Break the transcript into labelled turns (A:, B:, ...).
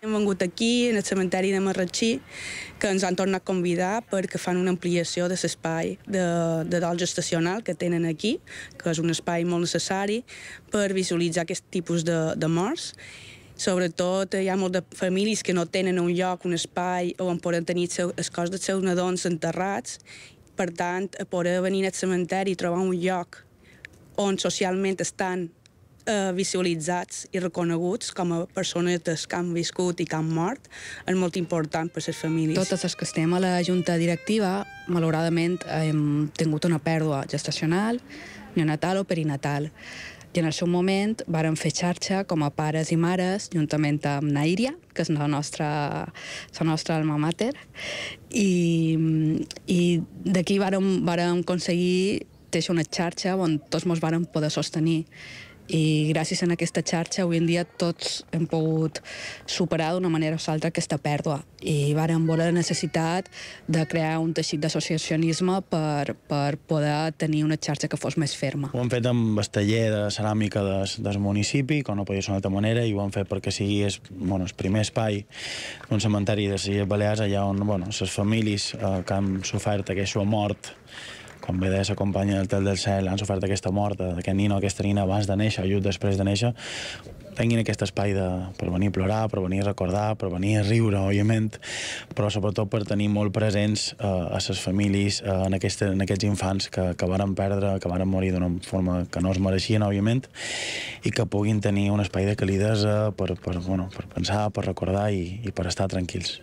A: Hem vengut aquí, en el cementeri de Marratxí, que ens han tornat a convidar perquè fan una ampliació de l'espai de, de dol gestacional que tenen aquí, que és un espai molt necessari per visualitzar aquest tipus de, de morts. Sobretot hi ha moltes famílies que no tenen un lloc, un espai, on poden tenir seu, els cos dels seus nadons enterrats. Per tant, poder venir al cementeri i trobar un lloc on socialment estan eh, visualitzats i reconeguts com a persones que han viscut i que han mort és molt important per les famílies. Totes
B: les que estem a la Junta Directiva, malauradament, hem tingut una pèrdua gestacional, neonatal o perinatal. I en el seu moment varen fer xarxa com a pares i mares, juntament amb Nairia, que és la nostra, la nostra alma mater, i, i d'aquí vàrem, vàrem aconseguir existeix una xarxa on tots ens van poder sostenir i gràcies a aquesta xarxa avui en dia tots hem pogut superar d'una manera o altra aquesta pèrdua i vàrem veure la necessitat de crear un teixit d'associacionisme per, per poder tenir una xarxa que fos més ferma.
C: Ho hem fet amb el taller de ceràmica des, del municipi, com no podia ser d'altra manera, i ho hem fet perquè sigui és, bueno, el primer espai d'un cementari de Sillet Balears, allà on bueno, les famílies eh, que han sofert aquesta mort també de la companya del Tel del Cel han sofert aquesta mort, aquest nino, aquesta nina abans de néixer, ajut després de néixer, tinguin aquest espai de, per venir a plorar, per venir a recordar, per venir a riure, òbviament, però sobretot per tenir molt presents eh, a les famílies, eh, en, aquesta, en aquests infants que, que van perdre, que van morir d'una forma que no es mereixien, òbviament, i que puguin tenir un espai de calidesa per, per, bueno, per pensar, per recordar i, i per estar tranquils.